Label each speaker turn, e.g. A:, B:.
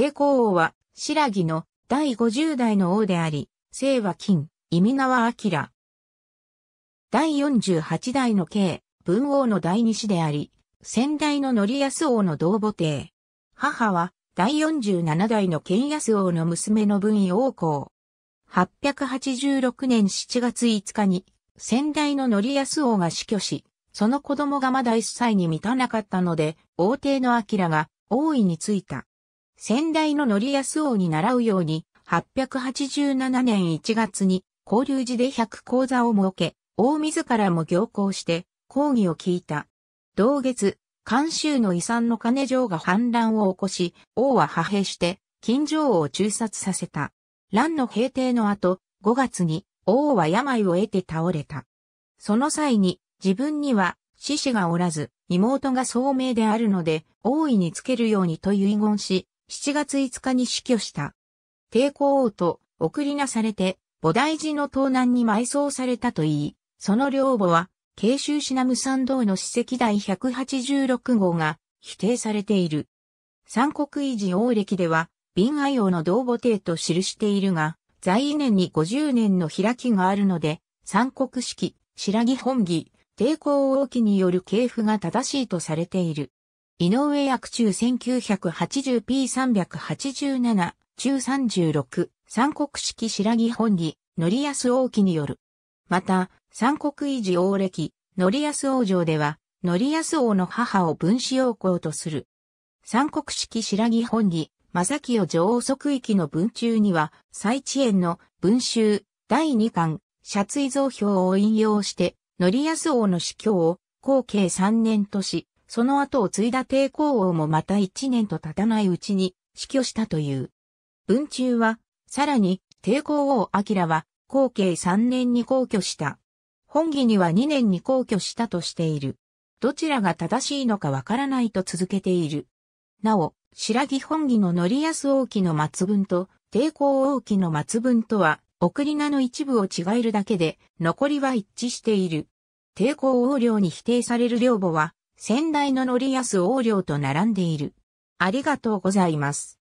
A: 抵抗王は、白木の第50代の王であり、姓は金、意味名は明。第48代の慶、文王の第二子であり、先代の則康王の同母帝。母は、第47代の剣康王の娘の文位王公。886年7月5日に、先代の則康王が死去し、その子供がまだ1歳に満たなかったので、王帝の明が王位についた。先代の則安王に習うように、887年1月に、交流寺で100講座を設け、王自らも行行して、講義を聞いた。同月、関州の遺産の金城が反乱を起こし、王は派兵して、金城を中殺させた。乱の平定の後、5月に、王は病を得て倒れた。その際に、自分には、獅子がおらず、妹が聡明であるので、大いにつけるようにと遺言し、7月5日に死去した。抵抗王と送りなされて、菩提寺の東南に埋葬されたといい、その両母は、慶州市南山道の史跡第186号が否定されている。三国維持王暦では、敏愛王の同母帝と記しているが、在位年に50年の開きがあるので、三国式、白木本義、抵抗王記による系譜が正しいとされている。井上役中 1980p387 中36三国式白木本義乗安王記による。また、三国維持王歴乗安王城では、乗安王の母を分子王公とする。三国式白木本義正清女王即域の文中には、最知延の文集第二巻、シ追ツ造表を引用して、乗安王の死去を、後継三年とし、その後を継いだ抵抗王もまた一年と経たないうちに死去したという。文中は、さらに、抵抗王明は、後継三年に皇居した。本義には二年に皇居したとしている。どちらが正しいのかわからないと続けている。なお、白木本義の乗安王記の末文と、抵抗王記の末文とは、送り名の一部を違えるだけで、残りは一致している。抵抗王領に否定される領母は、先代の乗りやす横領と並んでいる。ありがとうございます。